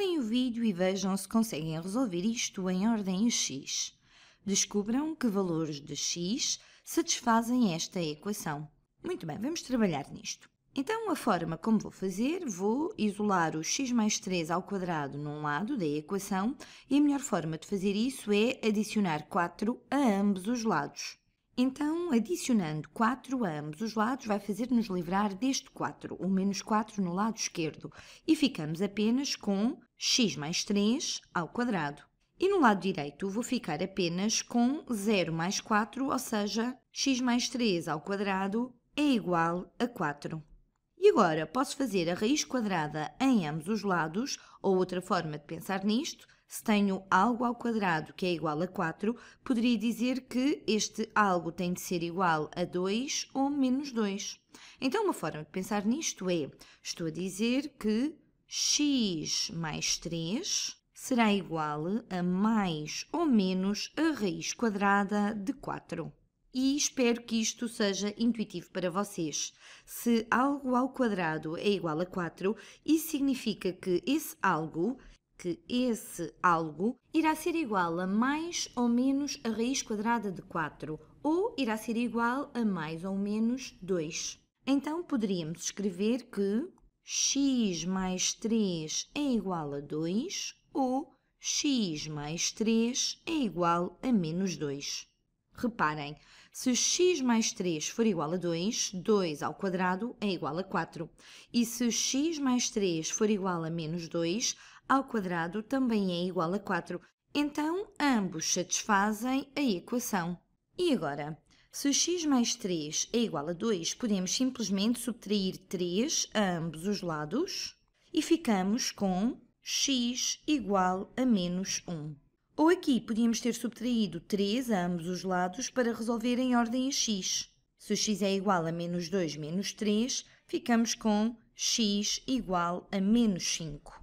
Parem o vídeo e vejam se conseguem resolver isto em ordem x. Descubram que valores de x satisfazem esta equação. Muito bem, vamos trabalhar nisto. Então, a forma como vou fazer, vou isolar o x mais 3 ao quadrado num lado da equação e a melhor forma de fazer isso é adicionar 4 a ambos os lados. Então, adicionando 4 a ambos os lados, vai fazer-nos livrar deste 4, o menos 4 no lado esquerdo, e ficamos apenas com x mais 3 ao quadrado. E no lado direito vou ficar apenas com 0 mais 4, ou seja, x mais 3 ao quadrado é igual a 4. E agora posso fazer a raiz quadrada em ambos os lados, ou outra forma de pensar nisto, se tenho algo ao quadrado que é igual a 4, poderia dizer que este algo tem de ser igual a 2 ou menos 2. Então, uma forma de pensar nisto é: estou a dizer que x mais 3 será igual a mais ou menos a raiz quadrada de 4. E espero que isto seja intuitivo para vocês. Se algo ao quadrado é igual a 4, isso significa que esse algo que esse algo irá ser igual a mais ou menos a raiz quadrada de 4, ou irá ser igual a mais ou menos 2. Então poderíamos escrever que x mais 3 é igual a 2 ou x mais 3 é igual a menos 2. Reparem, se x mais 3 for igual a 2, 2 ao quadrado é igual a 4. E se x mais 3 for igual a menos 2, ao quadrado também é igual a 4. Então, ambos satisfazem a equação. E agora, se x mais 3 é igual a 2, podemos simplesmente subtrair 3 a ambos os lados e ficamos com x igual a menos 1. Ou aqui podíamos ter subtraído 3 a ambos os lados para resolver em ordem a x. Se x é igual a menos 2 menos 3, ficamos com x igual a menos 5.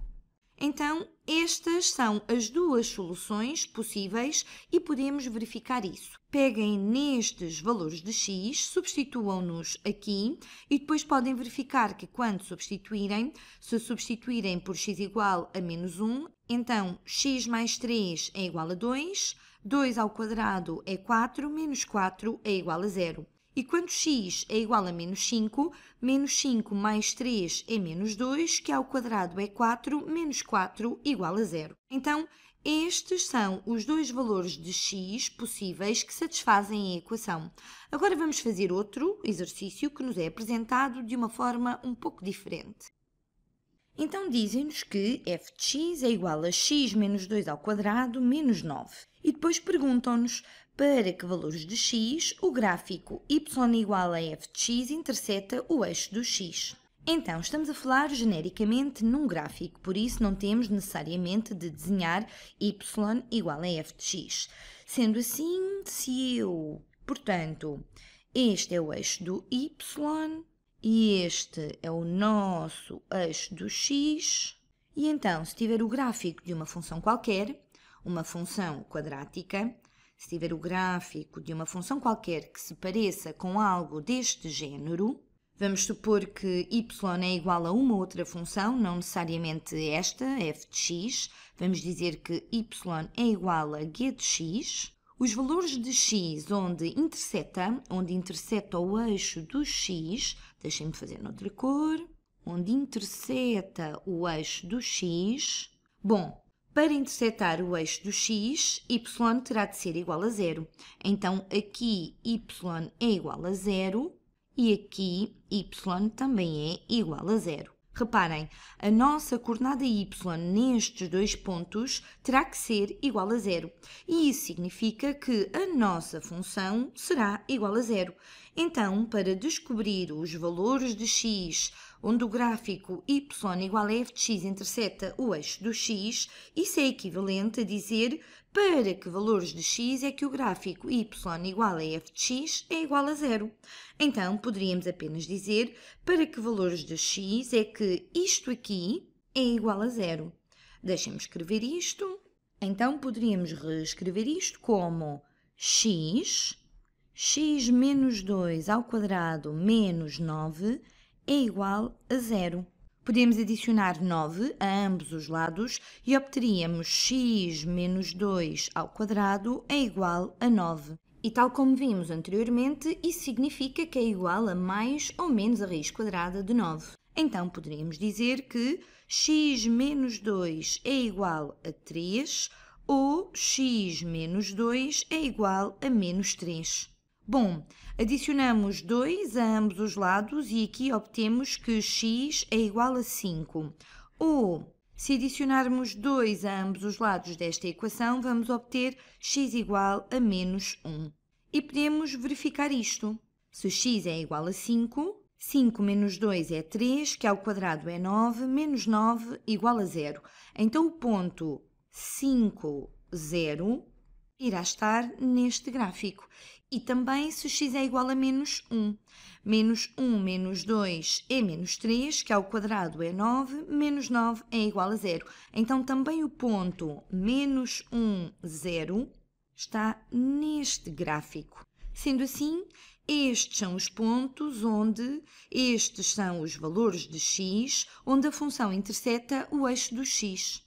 Então, estas são as duas soluções possíveis e podemos verificar isso. Peguem nestes valores de x, substituam-nos aqui e depois podem verificar que quando substituírem, se substituírem por x igual a menos 1, então x mais 3 é igual a 2, 2 ao quadrado é 4, menos 4 é igual a 0. E quando x é igual a menos 5, menos 5 mais 3 é menos 2, que ao quadrado é 4, menos 4 igual a zero. Então, estes são os dois valores de x possíveis que satisfazem a equação. Agora vamos fazer outro exercício que nos é apresentado de uma forma um pouco diferente. Então dizem-nos que f de x é igual a x menos 2 ao quadrado menos 9. E depois perguntam-nos para que valores de x o gráfico y igual a f de x intercepta o eixo do x. Então, estamos a falar genericamente num gráfico, por isso não temos necessariamente de desenhar y igual a f de x. Sendo assim, se eu, portanto, este é o eixo do y, e este é o nosso eixo do x. E então, se tiver o gráfico de uma função qualquer, uma função quadrática, se tiver o gráfico de uma função qualquer que se pareça com algo deste género, vamos supor que y é igual a uma outra função, não necessariamente esta, f de x, vamos dizer que y é igual a g de x, os valores de x onde intersecta onde interseta o eixo do x, Deixem-me fazer noutra cor, onde interseta o eixo do x. Bom, para interceptar o eixo do x, y terá de ser igual a zero. Então, aqui y é igual a zero e aqui y também é igual a zero. Reparem, a nossa coordenada y nestes dois pontos terá que ser igual a zero. E isso significa que a nossa função será igual a zero. Então, para descobrir os valores de x, onde o gráfico y igual a f de x o eixo do x, isso é equivalente a dizer para que valores de x é que o gráfico y igual a f de x é igual a zero. Então, poderíamos apenas dizer para que valores de x é que isto aqui é igual a zero. Deixem-me escrever isto. Então, poderíamos reescrever isto como x, x menos 2 ao quadrado menos 9 é igual a zero. Podemos adicionar 9 a ambos os lados e obteríamos x menos 2 ao quadrado é igual a 9. E tal como vimos anteriormente, isso significa que é igual a mais ou menos a raiz quadrada de 9. Então poderíamos dizer que x menos 2 é igual a 3 ou x menos 2 é igual a menos 3. Bom, adicionamos 2 a ambos os lados e aqui obtemos que x é igual a 5. Ou, se adicionarmos 2 a ambos os lados desta equação, vamos obter x igual a menos 1. E podemos verificar isto. Se x é igual a 5, 5 menos 2 é 3, que ao quadrado é 9, menos 9 igual a 0. Então o ponto 5, 0 irá estar neste gráfico. E também se x é igual a menos 1. Menos 1 menos 2 é menos 3, que ao quadrado é 9, menos 9 é igual a 0. Então também o ponto menos 1, 0 está neste gráfico. Sendo assim, estes são os pontos onde, estes são os valores de x, onde a função intercepta o eixo do x.